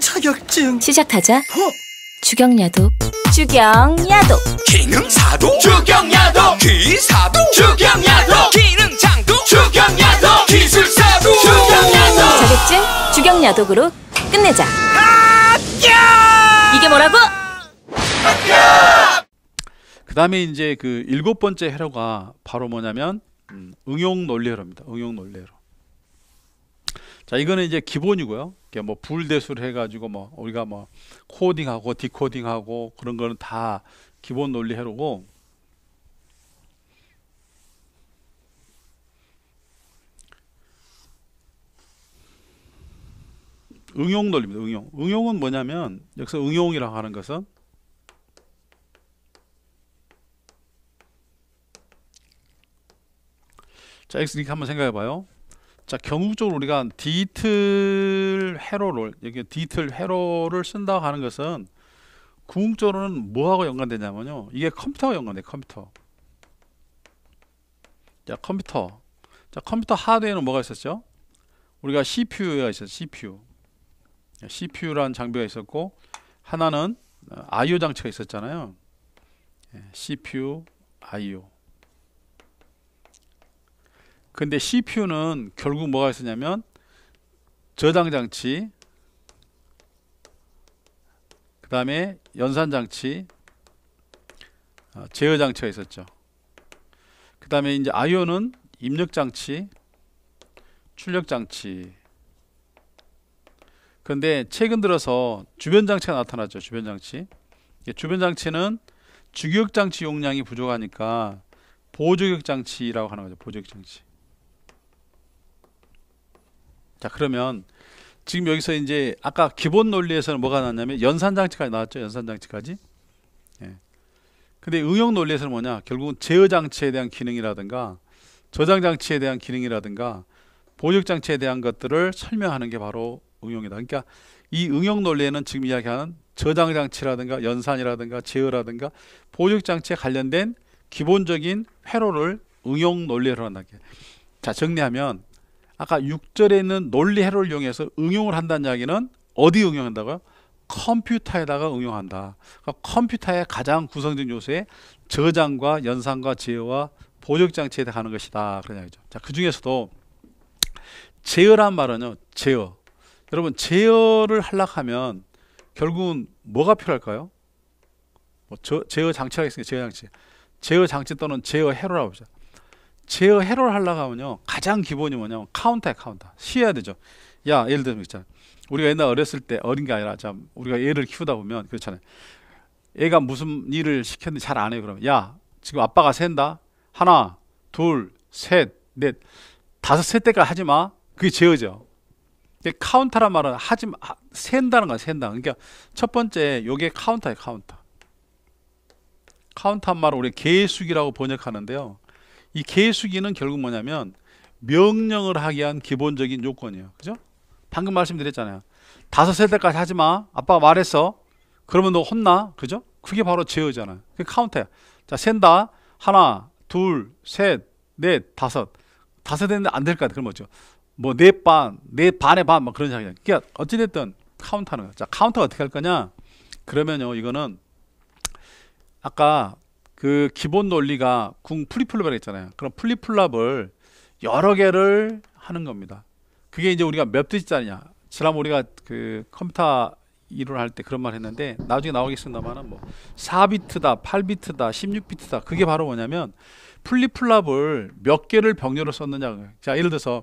자격증 시작하자 어? 주경야도 주경야도 기능사도 주경야도 기사도 주경야도 기능장도 주경야도 기술사도 주경야도 자격증 주경야독으로 끝내자 합 이게 뭐라고? 합그 다음에 이제 그 일곱 번째 회로가 바로 뭐냐면 음, 응용 논리로입니다 응용 논리로 자, 이거는 이제 기본이고요. 그러뭐 불대수를 해가지고 뭐 우리가 뭐 코딩하고 디코딩하고 그런 거는 다 기본 논리 해로고 응용 논리입니다. 응용. 응용은 뭐냐면 여기서 응용이라고 하는 것은 자, x 이렇게 한번 생각해 봐요. 자 경우적으로 우리가 디틀 회로를 여기 디틀 회로를 쓴다고 하는 것은 궁극적으로는 뭐하고 연관되냐면요 이게 컴퓨터와 연관돼 컴퓨터 자 컴퓨터 자 컴퓨터 하드에는 뭐가 있었죠 우리가 CPU가 있었죠 CPU CPU라는 장비가 있었고 하나는 IO 장치가 있었잖아요 예, CPU, IO 근데 CPU는 결국 뭐가 있었냐면 저장 장치 그 다음에 연산 장치 어, 제어 장치가 있었죠 그 다음에 이제 IO는 입력 장치 출력 장치 그런데 최근 들어서 주변 장치가 나타났죠 주변 장치 주변 장치는 주격 장치 용량이 부족하니까 보조격 장치라고 하는 거죠 보조격 장치 자 그러면 지금 여기서 이제 아까 기본 논리에서는 뭐가 나왔냐면 연산장치까지 나왔죠 연산장치까지 예. 근데 응용 논리에서는 뭐냐 결국은 제어장치에 대한 기능이라든가 저장장치에 대한 기능이라든가 보적장치에 대한 것들을 설명하는 게 바로 응용이다 그러니까 이 응용 논리에는 지금 이야기하는 저장장치라든가 연산이라든가 제어라든가 보적장치에 관련된 기본적인 회로를 응용 논리로 한다 자 정리하면 아까 6절에 있는 논리 해로를 이용해서 응용을 한다는 이야기는 어디 응용한다고요? 컴퓨터에다가 응용한다. 그러니까 컴퓨터의 가장 구성적 요소에 저장과 연산과 제어와 보적 장치에 가는 것이다. 그런 이야기죠. 자, 그 중에서도 제어란 말은요. 제어. 여러분 제어를 하락하면 결국은 뭐가 필요할까요? 뭐 저, 제어 장치가 있으니까 제어 장치. 제어 장치 또는 제어 해로라고 하죠. 제어 해로를 하려고 하면요 가장 기본이 뭐냐면 카운터야 카운터 시해야 되죠 야 예를 들면 있잖아 우리가 옛날 어렸을 때 어린 게 아니라 참 우리가 애를 키우다 보면 그렇잖아요 애가 무슨 일을 시켰는데 잘 안 해요 그러면 야 지금 아빠가 샌다 하나 둘 셋 넷 다섯 셀 때까지 하지 마 그게 제어죠 근데 카운터란 말은 하지 마 하, 샌다는 거야 샌다 그러니까 첫 번째 요게 카운터예 카운터 카운터 한 말을 우리 계수기라고 번역하는데요 이 계수기는 결국 뭐냐면 명령을 하기위한 기본적인 요건이에요. 그죠? 방금 말씀드렸잖아요. 다섯 세대까지 하지 마. 아빠가 말했어. 그러면 너 혼나. 그죠? 그게 바로 제어잖아요. 그 카운트야. 자, 센다. 하나, 둘, 셋, 넷, 다섯. 다섯 됐는데 안될것 같아. 그럼 뭐죠? 뭐, 네 반, 네반에 반, 막 뭐 그런 생각이야. 그러니까, 어찌됐든 카운트 하는 거야. 자, 카운트 어떻게 할 거냐? 그러면요, 이거는 아까 그 기본 논리가 궁플리플롭이라고 했잖아요. 그럼 플리플랍을 여러 개를 하는 겁니다. 그게 이제 우리가 몇뜻이짜냐 지난번 우리가 그 컴퓨터 일을 할 때 그런 말 했는데 나중에 나오겠습니다만은 뭐 4비트다, 8비트다, 16비트다. 그게 바로 뭐냐면 플리플랍을몇 개를 병렬로 썼느냐. 자, 예를 들어서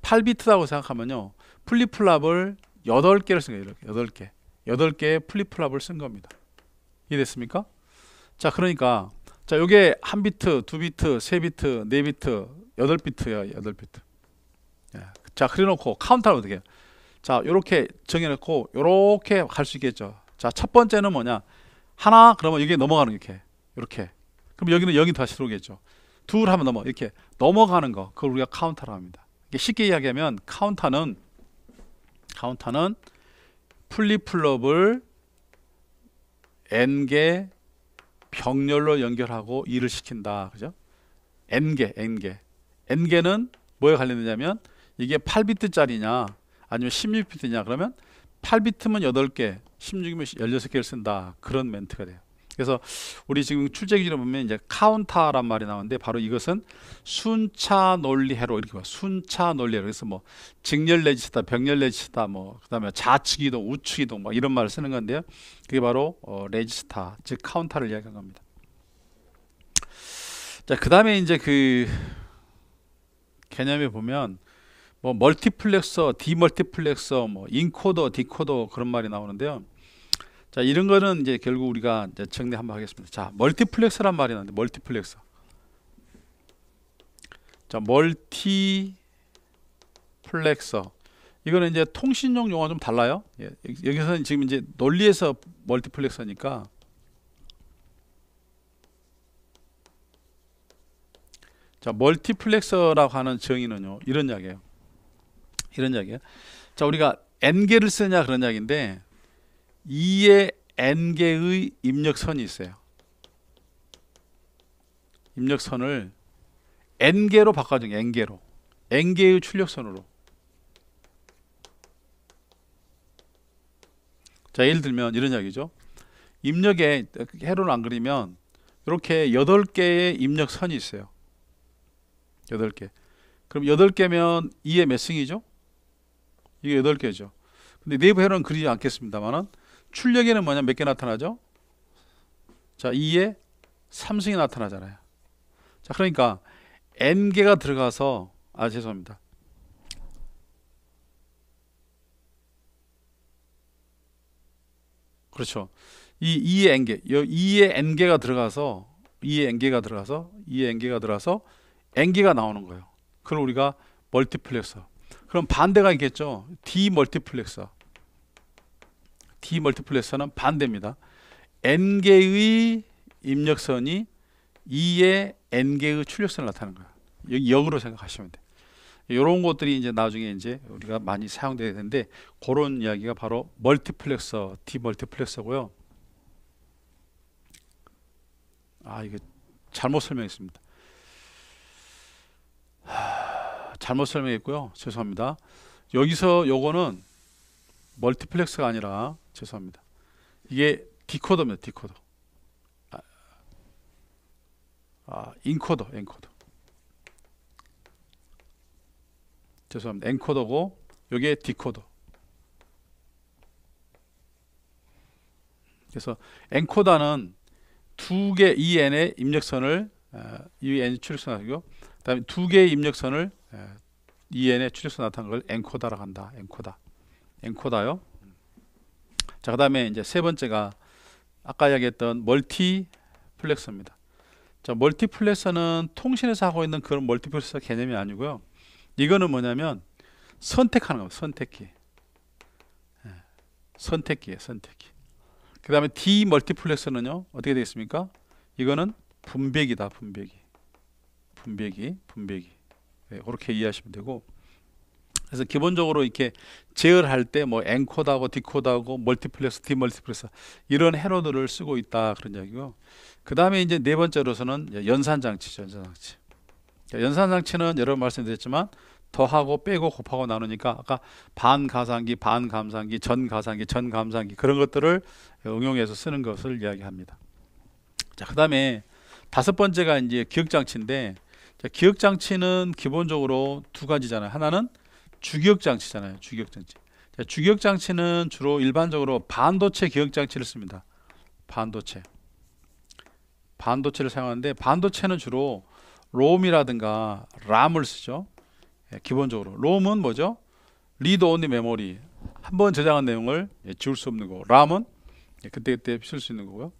8비트라고 생각하면요. 플리플랍을 8개를 쓴 거예요. 이렇게 8개. 8개의 플리플랍을쓴 겁니다. 이해됐습니까? 자, 그러니까 자, 요게 한 비트, 두 비트, 세 비트, 네 비트, 여덟 비트예 여덟 비트. 예. 자, 그려 놓고 카운터를 어떻게 자, 요렇게 정해 놓고 요렇게 갈 수 있겠죠. 자, 첫 번째는 뭐냐? 하나 그러면 여기 넘어가는 이렇게. 요렇게. 그럼 여기는 0이 다시 들어오겠죠. 둘 하면 넘어. 이렇게 넘어가는 거. 그걸 우리가 카운터라 합니다. 이게 쉽게 이야기하면 카운터는 카운터는 플립플럽을 n개 병렬로 연결하고 일을 시킨다. 그죠? n개, n개. n개는 뭐에 관련되냐면 이게 8비트짜리냐 아니면 16비트냐 그러면 8비트면 8개, 16이면 16개를 쓴다. 그런 멘트가 돼요. 그래서 우리 지금 출제 기준에 보면 이제 카운타란 말이 나오는데 바로 이것은 순차 논리해로 이렇게 봐. 순차 논리해로. 그래서 뭐 직렬 레지스타 병렬 레지스타뭐 그다음에 좌측 이동, 우측 이동 막 이런 말을 쓰는 건데요. 그게 바로 어, 레지스타, 즉 카운타를 이야기한 겁니다. 자, 그다음에 이제 그 개념에 보면 뭐 멀티플렉서, 디멀티플렉서, 뭐 인코더, 디코더 그런 말이 나오는데요. 자 이런 거는 이제 결국 우리가 이제 정리 한번 하겠습니다. 자 멀티플렉스란 말이 나는데 멀티플렉스. 자 멀티플렉서 이거는 이제 통신용 용어 좀 달라요. 예, 여기서는 지금 이제 논리에서 멀티플렉서니까 자 멀티플렉서라고 하는 정의는요 이런 이야기예요. 이런 이야기예요. 자 우리가 n 개를 쓰냐 그런 이야기인데 2의 n개의 입력선이 있어요. 입력선을 n개로 바꿔준요 n개로. n개의 출력선으로. 자, 예를 들면 이런 이야기죠. 입력에 해로를 안 그리면 이렇게 8개의 입력선이 있어요. 8개. 그럼 8개면 2의 몇 승이죠? 이게 8개죠. 근데 네이버 회로는 그리지 않겠습니다만은 출력에는 뭐냐 몇 개 나타나죠? 자 2에 3승이 나타나잖아요. 자 그러니까 n개가 들어가서 아 죄송합니다. 그렇죠. 이 2의 n개, 2의 n개가 들어가서 2의 n개가 들어가서 2의 n개가 들어가서 n개가 나오는 거예요. 그럼 우리가 멀티플렉서. 그럼 반대가 있겠죠. d 멀티플렉서. D 멀티플렉서는 반대입니다. N개의 입력선이 E의 N개의 출력선을 나타내는 거야. 여기 역으로 생각하시면 돼. 이런 것들이 이제 나중에 이제 우리가 많이 사용되게 되는데 그런 이야기가 바로 멀티플렉서, D 멀티플렉서고요. 아, 이게 잘못 설명했습니다. 하, 잘못 설명했고요. 죄송합니다. 여기서 요거는 멀티플렉스가 아니라 죄송합니다. 이게 디코더입니다. 디코더. 아, 아 인코더, 앵코더 죄송합니다. 앵코더고 이게 디코더. 그래서 앵코더는두개 EN의 입력선을 EN 아, 출력선 하고요. 그다음에 두 개의 입력선을 EN의 아, 출력선 나타난 걸앵코다라고 한다. 앵코다앵코다요 자, 그다음에 이제 세 번째가 아까 이야기했던 멀티플렉서입니다. 자, 멀티플렉서는 통신에서 하고 있는 그런 멀티플렉서 개념이 아니고요. 이거는 뭐냐면 선택하는 겁니다. 선택기. 예. 선택기에 선택기. 그다음에 D 멀티플렉서는요. 어떻게 되겠습니까? 이거는 분배기다. 분배기. 분배기, 분배기. 예, 그렇게 이해하시면 되고 그래서 기본적으로 이렇게 제어할 때 뭐앵코드하고 디코드하고 멀티플렉스, 디멀티플렉스 이런 해로드를 쓰고 있다 그런 이야기고 그 다음에 이제 네 번째로서는 연산 장치죠. 연산 장치. 그러니까 연산 장치는 여러 분 말씀드렸지만 더하고 빼고 곱하고 나누니까 아까 반가상기, 반감상기, 전가상기, 전감상기 그런 것들을 응용해서 쓰는 것을 이야기합니다. 자, 그다음에 다섯 번째가 이제 기억 장치인데 기억 장치는 기본적으로 두 가지잖아요. 하나는 주격 장치잖아요. 주격 장치. 자, 주격 장치는 주로 일반적으로 반도체 기억 장치를 씁니다. 반도체. 반도체를 사용하는데 반도체는 주로 롬이라든가 람을 쓰죠. 예, 기본적으로 롬은 뭐죠? 리드 온리 메모리 한번 저장한 내용을 예, 지울 수 없는 거고 람은 예, 그때그때 쓸 수 있는 거고요.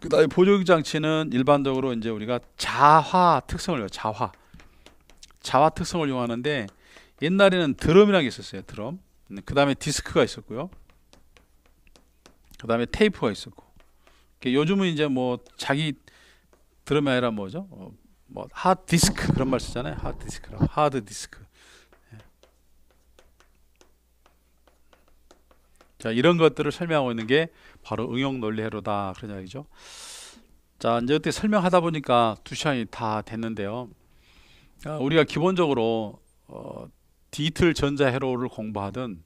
그다음에 보조기 장치는 일반적으로 이제 우리가 자화 특성을요. 자화 자화 특성을 이용하는데 옛날에는 드럼이라는 게 있었어요. 드럼. 그 다음에 디스크가 있었고요. 그 다음에 테이프가 있었고. 요즘은 이제 뭐 자기 드럼이 아니라 뭐죠? 어, 뭐 하드 디스크 그런 말 쓰잖아요. 하드 디스크라고. 하드 디스크. 자, 이런 것들을 설명하고 있는 게 바로 응용 논리해로다. 그런 이야기죠. 자, 이제 어떻게 설명하다 보니까 두 시간이 다 됐는데요. 아, 우리가 기본적으로 어, 디틀 전자회로를 공부하든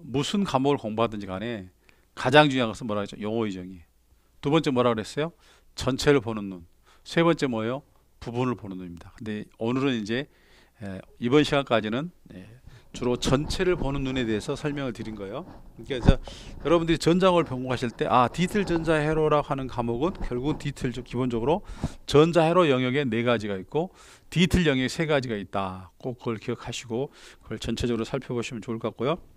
무슨 과목을 공부하든지 간에 가장 중요한 것은 뭐라 그랬죠? 용어 의정의두 번째 뭐라 그랬어요? 전체를 보는 눈. 세 번째 뭐예요? 부분을 보는 눈입니다. 근데 오늘은 이제 이번 시간까지는 예, 주로 전체를 보는 눈에 대해서 설명을 드린 거예요. 그러니 여러분들이 전장을 변경하실 때아디테 전자회로라고 하는 과목은 결국 디테 기본적으로 전자회로 영역에 네 가지가 있고 디테 영역에 세 가지가 있다. 꼭 그걸 기억하시고 그걸 전체적으로 살펴보시면 좋을 것 같고요.